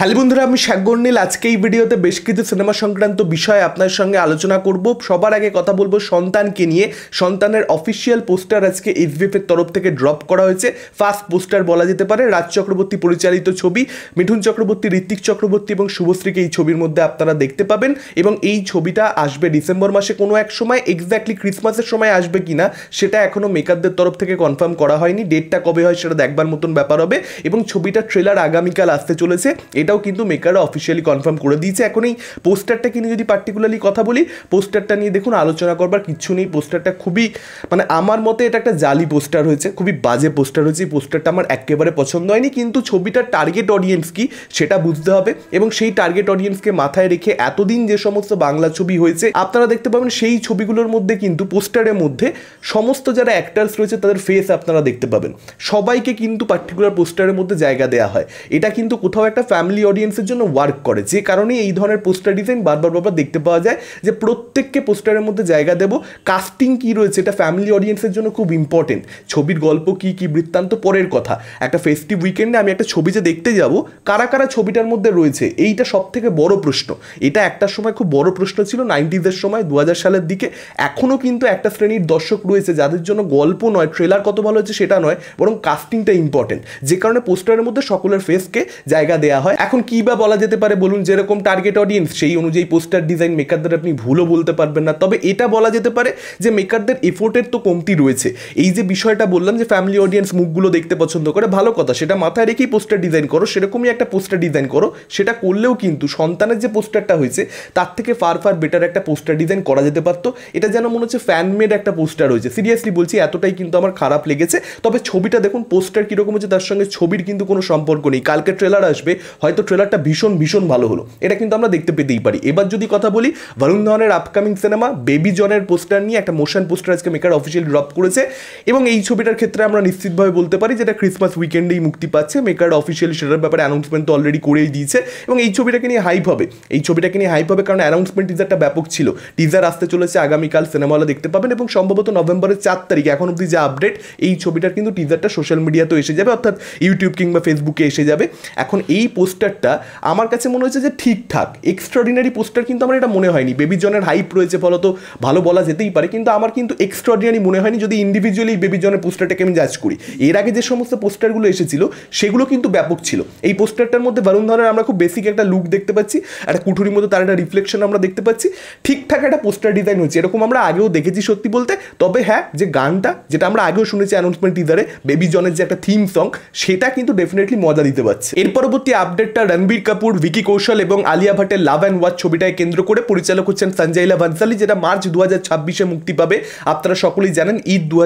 hello বন্ধুরা আমি নীল আজকে এই ভিডিওতে বেশ কিছু সিনেমা সংক্রান্ত বিষয়ে আপনার সঙ্গে আলোচনা করব সবার আগে কথা বলবো সন্তানকে নিয়ে সন্তানের অফিসিয়াল পোস্টার আজকে এর তরফ থেকে ড্রপ করা হয়েছে ফার্স্ট পোস্টার বলা যেতে পারে রাজ চক্রবর্তী পরিচালিত ছবি মিঠুন চক্রবর্তী ঋত্বিক চক্রবর্তী এবং শুভশ্রীকে এই ছবির মধ্যে আপনারা দেখতে পাবেন এবং এই ছবিটা আসবে ডিসেম্বর মাসে কোনো এক সময় এক্স্যাক্টলি ক্রিসমাসের সময় আসবে কি না সেটা এখনও মেকারদের তরফ থেকে কনফার্ম করা হয়নি ডেটটা কবে হয় সেটা দেখবার মতন ব্যাপার হবে এবং ছবিটা ট্রেলার আগামীকাল আসতে চলেছে এটাও কিন্তু মেকার অফিসিয়ালি কনফার্ম করে দিয়েছে এখন এই পোস্টারটা কিনে যদি পার্টিকুলারলি কথা বলি পোস্টারটা নিয়ে দেখুন আলোচনা করবার কিছু নেই পোস্টারটা খুবই মানে আমার মতে এটা একটা জালি পোস্টার হয়েছে খুবই বাজে পোস্টার হয়েছে এই পোস্টারটা আমার একেবারে পছন্দ হয়নি কিন্তু ছবিটার টার্গেট অডিয়েন্স কি সেটা বুঝতে হবে এবং সেই টার্গেট অডিয়েন্সকে মাথায় রেখে এতদিন যে সমস্ত বাংলা ছবি হয়েছে আপনারা দেখতে পাবেন সেই ছবিগুলোর মধ্যে কিন্তু পোস্টারের মধ্যে সমস্ত যারা অ্যাক্টার্স রয়েছে তাদের ফেস আপনারা দেখতে পাবেন সবাইকে কিন্তু পার্টিকুলার পোস্টারের মধ্যে জায়গা দেওয়া হয় এটা কিন্তু কোথাও একটা ফ্যামিলি ফ্যামিলি অডিয়েন্সের জন্য ওয়ার্ক করে যে কারণে এই ধরনের পোস্টার ডিজাইন বারবার বারবার দেখতে পাওয়া যায় যে প্রত্যেককে পোস্টারের মধ্যে জায়গা দেব কাস্টিং কি রয়েছে এটা ফ্যামিলি অডিয়েন্সের জন্য খুব ইম্পর্টেন্ট ছবির গল্প কি কি বৃত্তান্ত পরের কথা একটা ফেস্টিভ উইকেন্ডে আমি একটা ছবি যে দেখতে যাব কারা কারা ছবিটার মধ্যে রয়েছে এইটা সব থেকে বড় প্রশ্ন এটা একটা সময় খুব বড় প্রশ্ন ছিল নাইনটিজের সময় দু সালের দিকে এখনও কিন্তু একটা শ্রেণীর দর্শক রয়েছে যাদের জন্য গল্প নয় ট্রেলার কত ভালো হচ্ছে সেটা নয় বরং কাস্টিংটা ইম্পর্টেন্ট যে কারণে পোস্টারের মধ্যে সকলের ফেসকে জায়গা দেওয়া হয় এখন কী বা বলা যেতে পারে বলুন যেরকম টার্গেট অডিয়েন্স সেই অনুযায়ী পোস্টার ডিজাইন মেকারদের আপনি ভুলও বলতে পারবেন না তবে এটা বলা যেতে পারে যে মেকারদের এফোর্টের তো কমতি রয়েছে এই যে বিষয়টা বললাম যে ফ্যামিলি অডিয়েন্স মুখগুলো দেখতে পছন্দ করে ভালো কথা সেটা মাথায় রেখেই পোস্টার ডিজাইন করো সেরকমই একটা পোস্টার ডিজাইন করো সেটা করলেও কিন্তু সন্তানের যে পোস্টারটা হয়েছে তার থেকে ফার ফার বেটার একটা পোস্টার ডিজাইন করা যেতে পারতো এটা যেন মনে হচ্ছে ফ্যানমেড একটা পোস্টার হয়েছে সিরিয়াসলি বলছি এতটাই কিন্তু আমার খারাপ লেগেছে তবে ছবিটা দেখুন পোস্টার কীরকম হচ্ছে তার সঙ্গে ছবির কিন্তু কোনো সম্পর্ক নেই কালকে ট্রেলার আসবে হয়তো হয়তো ট্রেলারটা ভীষণ ভীষণ ভালো হলো এটা কিন্তু আমরা দেখতে পেতেই পারি এবার যদি কথা বলি বরুণ ধওয়ানের আপকামিং সিনেমা বেবি জনের পোস্টার নিয়ে একটা মোশন পোস্টার আজকে মেকার অফিসিয়াল ড্রপ করেছে এবং এই ছবিটার ক্ষেত্রে আমরা নিশ্চিতভাবে বলতে পারি যেটা ক্রিসমাস উইকেন্ডেই মুক্তি পাচ্ছে মেকার অফিসিয়াল সেটার ব্যাপারে অ্যানাউন্সমেন্ট তো অলরেডি করেই দিয়েছে এবং এই ছবিটাকে নিয়ে হাইপ হবে এই ছবিটাকে নিয়ে হাইপ হবে কারণ অ্যানাউন্সমেন্ট টিজারটা ব্যাপক ছিল টিজার আসতে চলেছে আগামীকাল সিনেমাওয়ালা দেখতে পাবেন এবং সম্ভবত নভেম্বরের চার তারিখ এখন অব্দি যে আপডেট এই ছবিটার কিন্তু টিজারটা সোশ্যাল মিডিয়াতেও এসে যাবে অর্থাৎ ইউটিউব কিংবা ফেসবুকে এসে যাবে এখন এই পোস্ট পোস্টারটা আমার কাছে মনে হয়েছে যে ঠিকঠাক এক্সট্রাডিনারি পোস্টার কিন্তু আমার এটা মনে হয়নি বেবি জনের হাইপ রয়েছে ফলত ভালো বলা যেতেই পারে কিন্তু আমার কিন্তু এক্সট্রাডিনারি মনে হয়নি যদি ইন্ডিভিজুয়ালি বেবি জনের পোস্টারটাকে আমি জাজ করি এর আগে যে সমস্ত পোস্টারগুলো এসেছিল সেগুলো কিন্তু ব্যাপক ছিল এই পোস্টারটার মধ্যে বরুণ ধরনের আমরা খুব বেসিক একটা লুক দেখতে পাচ্ছি একটা কুঠুরির মতো তার একটা রিফ্লেকশন আমরা দেখতে পাচ্ছি ঠিকঠাক একটা পোস্টার ডিজাইন হয়েছে এরকম আমরা আগেও দেখেছি সত্যি বলতে তবে হ্যাঁ যে গানটা যেটা আমরা আগেও শুনেছি অ্যানাউন্সমেন্ট টিজারে বেবি জনের যে একটা থিম সং সেটা কিন্তু ডেফিনেটলি মজা দিতে পারছে এর পরবর্তী আপডেট ডিরেক্টর রণবীর কাপুর ভিকি কৌশল এবং আলিয়া ভট্টের লাভ অ্যান্ড ওয়াচ ছবিটাকে কেন্দ্র করে পরিচালক হচ্ছেন সঞ্জয়লা ভানসালি যেটা মার্চ দু ছাব্বিশে মুক্তি পাবে আপনারা সকলেই জানেন ঈদ দু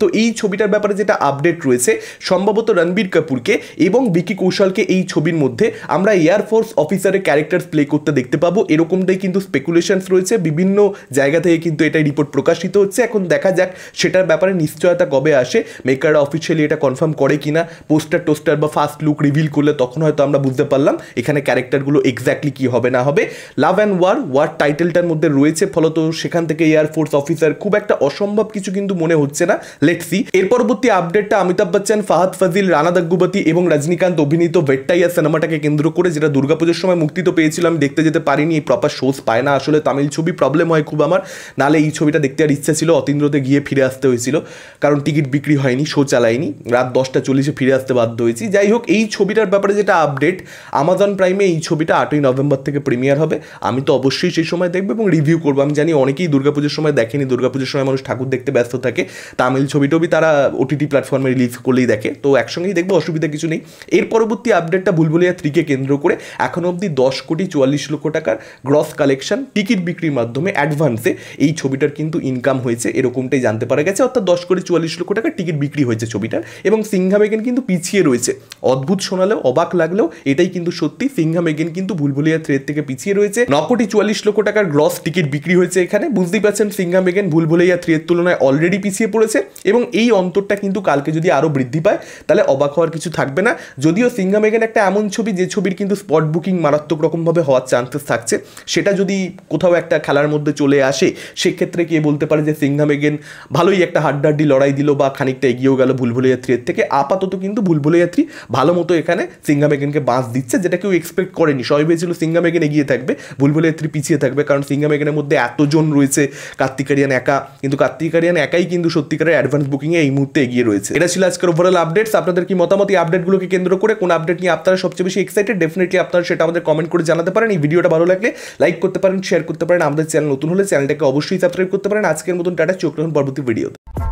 তো এই ছবিটার ব্যাপারে যেটা আপডেট রয়েছে সম্ভবত রণবীর কাপুরকে এবং ভিকি কৌশলকে এই ছবির মধ্যে আমরা এয়ারফোর্স অফিসারের ক্যারেক্টার প্লে করতে দেখতে পাবো এরকমটাই কিন্তু স্পেকুলেশনস রয়েছে বিভিন্ন জায়গা থেকে কিন্তু এটাই রিপোর্ট প্রকাশিত হচ্ছে এখন দেখা যাক সেটার ব্যাপারে নিশ্চয়তা কবে আসে মেকাররা অফিসিয়ালি এটা কনফার্ম করে কিনা পোস্টার টোস্টার বা ফার্স্ট লুক রিভিল করলে তখন হয়তো আমরা বুঝতে পারলাম এখানে ক্যারেক্টারগুলো এক্স্যাক্টলি কি হবে না হবে লাভ অ্যান্ড ওয়ার ওয়ার টাইটেলটার মধ্যে রয়েছে ফলত সেখান থেকে এয়ারফোর্স অফিসার খুব একটা অসম্ভব কিছু কিন্তু মনে হচ্ছে না লেট সি এর পরবর্তী আপডেটটা অমিতাভ বচ্চন ফাহাদ ফাজিল রানা দাগ্গুবতী এবং রজনীকান্ত অভিনীত ভেট্টাইয়া সিনেমাটাকে কেন্দ্র করে যেটা দুর্গাপুজোর সময় মুক্তি তো পেয়েছিল আমি দেখতে যেতে পারিনি এই প্রপার শোজ পায় না আসলে তামিল ছবি প্রবলেম হয় খুব আমার নালে এই ছবিটা দেখতে আর ইচ্ছা ছিল অতীন্দ্রতে গিয়ে ফিরে আসতে হয়েছিল কারণ টিকিট বিক্রি হয়নি শো চালায়নি রাত দশটা চল্লিশে ফিরে আসতে বাধ্য হয়েছি যাই হোক এই ছবিটার ব্যাপারে যেটা আপডেট আমাজন প্রাইমে এই ছবিটা আটই নভেম্বর থেকে প্রিমিয়ার হবে আমি তো অবশ্যই সেই সময় দেখবো এবং রিভিউ করবো আমি জানি অনেকেই দুর্গাপুজোর সময় দেখেনি দুর্গাপুজোর সময় মানুষ ঠাকুর দেখতে ব্যস্ত থাকে তামিল ছবিটবি তারা ওটিটি প্ল্যাটফর্মে রিলিজ করলেই দেখে তো একসঙ্গেই দেখবো অসুবিধা কিছু নেই এর পরবর্তী আপডেটটা ভুলভুলিয়া থ্রিকে কেন্দ্র করে এখন অবধি দশ কোটি চুয়াল্লিশ লক্ষ টাকার গ্রস কালেকশন টিকিট বিক্রির মাধ্যমে অ্যাডভান্সে এই ছবিটার কিন্তু ইনকাম হয়েছে এরকমটাই জানতে পারা গেছে অর্থাৎ দশ কোটি চুয়াল্লিশ লক্ষ টাকার টিকিট বিক্রি হয়েছে ছবিটার এবং সিংহামেকেন কিন্তু পিছিয়ে রয়েছে অদ্ভুত শোনালেও অবাক লাগলেও এটাই কিন্তু সত্যি সিংহাম এগেন কিন্তু ভুলভুলিয়া থ্রেড থেকে পিছিয়ে রয়েছে ন কোটি চুয়াল্লিশ লক্ষ টাকার গ্রস টিকিট বিক্রি হয়েছে এখানে বুঝতেই পারছেন সিংহাম এগেন ভুলভুলিয়া থ্রেড তুলনায় অলরেডি পিছিয়ে পড়েছে এবং এই অন্তরটা কিন্তু কালকে যদি আরও বৃদ্ধি পায় তাহলে অবাক হওয়ার কিছু থাকবে না যদিও সিংহাম এগেন একটা এমন ছবি যে ছবির কিন্তু স্পট বুকিং মারাত্মক রকমভাবে হওয়ার চান্সেস থাকছে সেটা যদি কোথাও একটা খেলার মধ্যে চলে আসে সেক্ষেত্রে কে বলতে পারে যে সিংহাম এগেন ভালোই একটা হাড্ডাহাড্ডি লড়াই দিল বা খানিকটা এগিয়েও গেল ভুলভুলিয়া থ্রিয়ের থেকে আপাতত কিন্তু ভুলভুলিয়া থ্রি ভালো মতো এখানে সিংহাম এগেনকে বা পাস দিচ্ছে যেটা কেউ এক্সপেক্ট করেনি সবাই ভেবেছিল সিঙ্গা এগেন এগিয়ে থাকবে বুলবুলের থ্রি পিছিয়ে থাকবে কারণ সিঙ্গা এগেনের মধ্যে এতজন রয়েছে কার্তিকারিয়ান একা কিন্তু কার্তিকারিয়ান একাই কিন্তু সত্যিকারের অ্যাডভান্স বুকিংয়ে এই মুহূর্তে এগিয়ে রয়েছে এটা ছিল আজকের ওভারঅল আপডেটস আপনাদের কি মতামত এই আপডেটগুলোকে কেন্দ্র করে কোন আপডেট নিয়ে আপনারা সবচেয়ে বেশি এক্সাইটেড ডেফিনেটলি আপনারা সেটা আমাদের কমেন্ট করে জানাতে পারেন এই ভিডিওটা ভালো লাগলে লাইক করতে পারেন শেয়ার করতে পারেন আমাদের চ্যানেল নতুন হলে চ্যানেলটাকে অবশ্যই সাবস্ক্রাইব করতে পারেন আজকের মতন টাটা চোখ রাখুন পরবর্তী ভিডিওতে